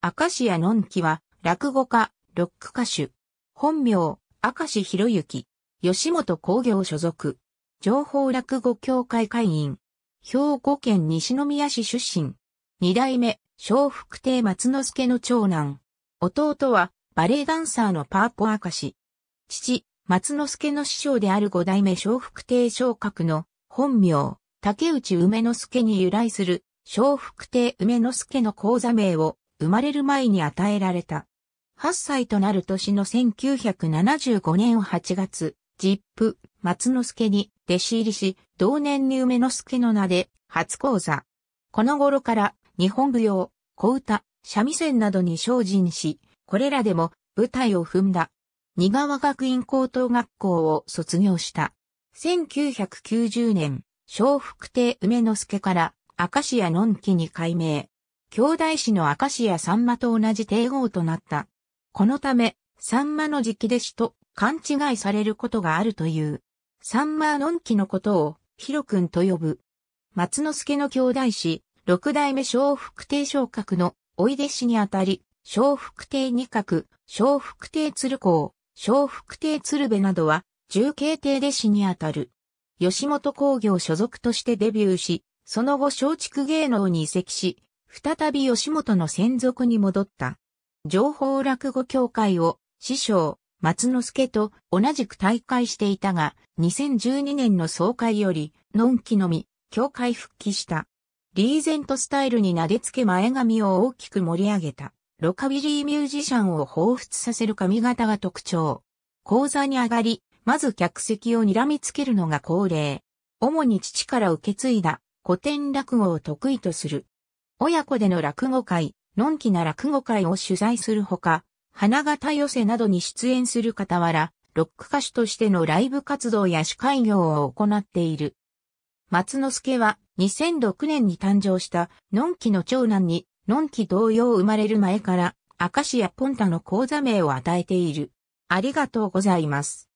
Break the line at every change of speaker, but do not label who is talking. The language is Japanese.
明石屋のんきは、落語家、ロック歌手。本名、明石博之。吉本工業所属。情報落語協会会員。兵庫県西宮市出身。二代目、小福亭松之助の長男。弟は、バレエダンサーのパーポ明石。父、松之助の師匠である五代目小福亭昇格の本名、竹内梅之助に由来する、小福亭梅之助の講座名を生まれる前に与えられた。8歳となる年の1975年8月、ジップ、松之助に弟子入りし、同年に梅之助の名で初講座。この頃から日本舞踊、小歌、三味線などに精進し、これらでも舞台を踏んだ。二川学院高等学校を卒業した。1990年、小福亭梅之助から、明石家のんきに改名。兄弟子の明石や三んと同じ帝王となった。このため、三んまの直弟子と勘違いされることがあるという。三んのんきのことを、ひろくんと呼ぶ。松之助の兄弟子、六代目小福亭昇格のおい弟子にあたり、小福亭二角、小福亭鶴光、小福亭鶴瓶などは、重慶亭弟子にあたる。吉本工業所属としてデビューし、その後松竹芸能に移籍し、再び吉本の専属に戻った。情報落語協会を師匠、松之助と同じく大会していたが、2012年の総会より、のんきのみ、協会復帰した。リーゼントスタイルに撫でつけ前髪を大きく盛り上げた、ロカビリーミュージシャンを彷彿させる髪型が特徴。講座に上がり、まず客席を睨みつけるのが恒例。主に父から受け継いだ古典落語を得意とする親子での落語会、のんきな落語会を主催するほか、花形寄せなどに出演する傍ら、ロック歌手としてのライブ活動や司会業を行っている。松之助は2006年に誕生したのんきの長男に、のんき同様生まれる前から、明石やポンタの講座名を与えている。ありがとうございます。